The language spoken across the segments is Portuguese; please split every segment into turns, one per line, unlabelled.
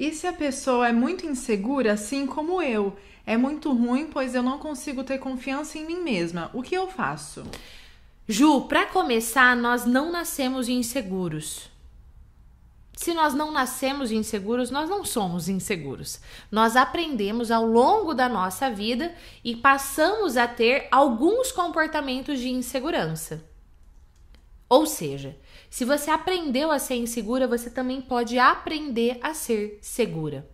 E se a pessoa é muito insegura, assim como eu? É muito ruim, pois eu não consigo ter confiança em mim mesma. O que eu faço? Ju, para começar, nós não nascemos inseguros. Se nós não nascemos inseguros, nós não somos inseguros. Nós aprendemos ao longo da nossa vida e passamos a ter alguns comportamentos de insegurança. Ou seja, se você aprendeu a ser insegura, você também pode aprender a ser segura.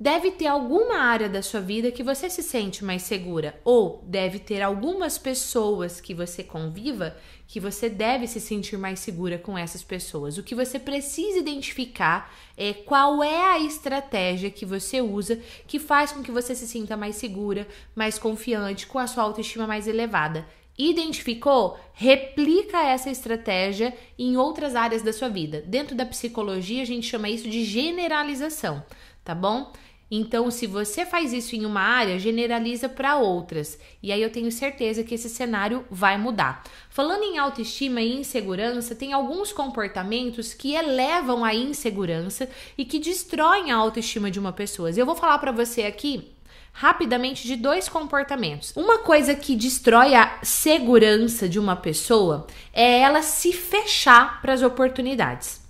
Deve ter alguma área da sua vida que você se sente mais segura, ou deve ter algumas pessoas que você conviva que você deve se sentir mais segura com essas pessoas. O que você precisa identificar é qual é a estratégia que você usa que faz com que você se sinta mais segura, mais confiante, com a sua autoestima mais elevada identificou, replica essa estratégia em outras áreas da sua vida. Dentro da psicologia, a gente chama isso de generalização, tá bom? Então, se você faz isso em uma área, generaliza para outras. E aí eu tenho certeza que esse cenário vai mudar. Falando em autoestima e insegurança, tem alguns comportamentos que elevam a insegurança e que destroem a autoestima de uma pessoa. Eu vou falar para você aqui rapidamente de dois comportamentos. Uma coisa que destrói a segurança de uma pessoa é ela se fechar para as oportunidades.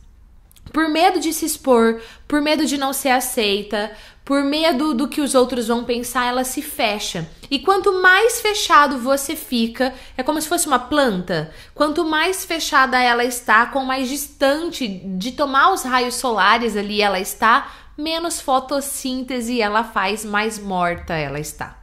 Por medo de se expor, por medo de não ser aceita, por medo do que os outros vão pensar, ela se fecha. E quanto mais fechado você fica, é como se fosse uma planta. Quanto mais fechada ela está, com mais distante de tomar os raios solares ali ela está, menos fotossíntese ela faz, mais morta ela está.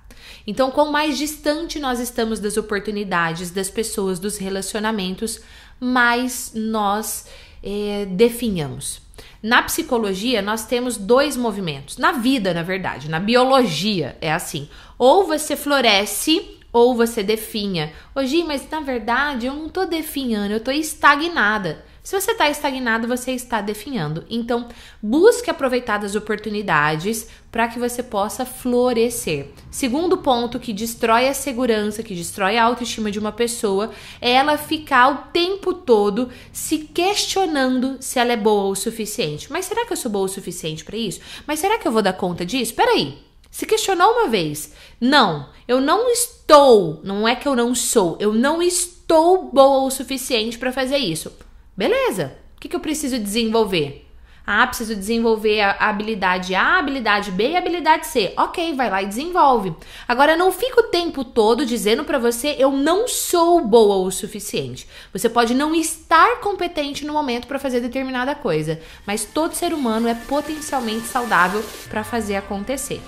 Então, quanto mais distante nós estamos das oportunidades, das pessoas, dos relacionamentos, mais nós é, definhamos. Na psicologia, nós temos dois movimentos. Na vida, na verdade, na biologia é assim: ou você floresce ou você definha. Hoje, mas na verdade eu não tô definhando, eu tô estagnada. Se você está estagnado, você está definhando. Então, busque aproveitar as oportunidades para que você possa florescer. Segundo ponto que destrói a segurança, que destrói a autoestima de uma pessoa, é ela ficar o tempo todo se questionando se ela é boa o suficiente. Mas será que eu sou boa o suficiente para isso? Mas será que eu vou dar conta disso? Peraí. Se questionou uma vez. Não, eu não estou. Não é que eu não sou. Eu não estou boa o suficiente para fazer isso. Beleza. O que, que eu preciso desenvolver? Ah, preciso desenvolver a habilidade A, a habilidade B e a habilidade C. Ok, vai lá e desenvolve. Agora, não fica o tempo todo dizendo para você eu não sou boa o suficiente. Você pode não estar competente no momento para fazer determinada coisa, mas todo ser humano é potencialmente saudável para fazer acontecer.